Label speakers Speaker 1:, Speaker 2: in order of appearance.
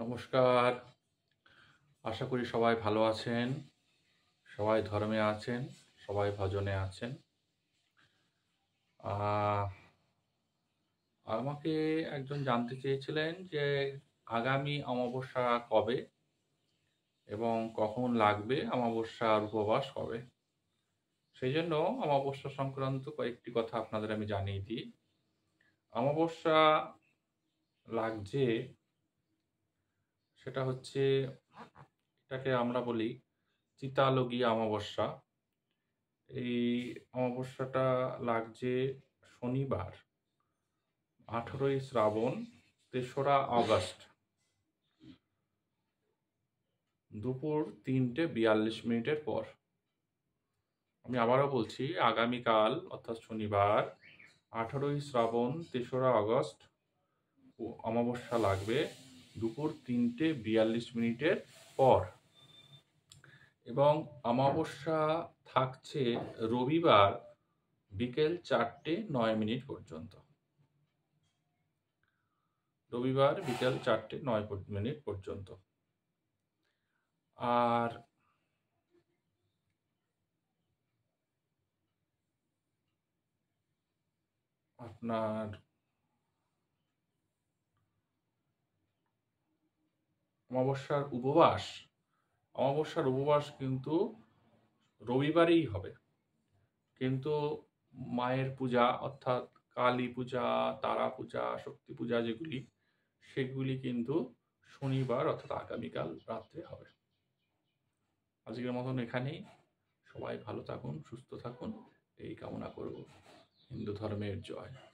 Speaker 1: নমস্কার আশা করি সবাই ভালো আছেন সবাই ধর্মে আছেন সবাই ভজনে আছেন আমাকে একজন জানতে চেয়েছিলেন যে আগামী অমাবস্যা কবে এবং কখন লাগবে অমাবস্যার উপবাস কবে সেই জন্য অমাবস্যা সংক্রান্ত কয়েকটি কথা আপনাদের আমি জানিয়ে দিই অমাবস্যা লাগছে সেটা হচ্ছে এটাকে আমরা বলি চিতালগী অমাবস্যা এই অমাবস্যাটা লাগছে শনিবার আঠেরোই শ্রাবণ তেসরা আগস্ট দুপুর তিনটে বিয়াল্লিশ মিনিটের পর আমি আবারও বলছি আগামীকাল অর্থাৎ শনিবার আঠেরোই শ্রাবণ তেসরা আগস্ট অমাবস্যা লাগবে দুপুর তিনটে বিয়াল্লিশ মিনিটের পর এবং অমাবস্যা থাকছে রবিবার বিকেল চারটে নয় মিনিট পর্যন্ত রবিবার বিকেল চারটে নয় মিনিট পর্যন্ত আর আপনার অমাবস্যার উপবাস অমাবস্যার উপবাস কিন্তু রবিবারেই হবে কিন্তু মায়ের পূজা অর্থাৎ কালী পূজা তারা পূজা শক্তি পূজা যেগুলি সেগুলি কিন্তু শনিবার অর্থাৎ আগামীকাল রাত্রে হবে আজকের মতন এখানেই সবাই ভালো থাকুন সুস্থ থাকুন এই কামনা করব হিন্দু ধর্মের জয়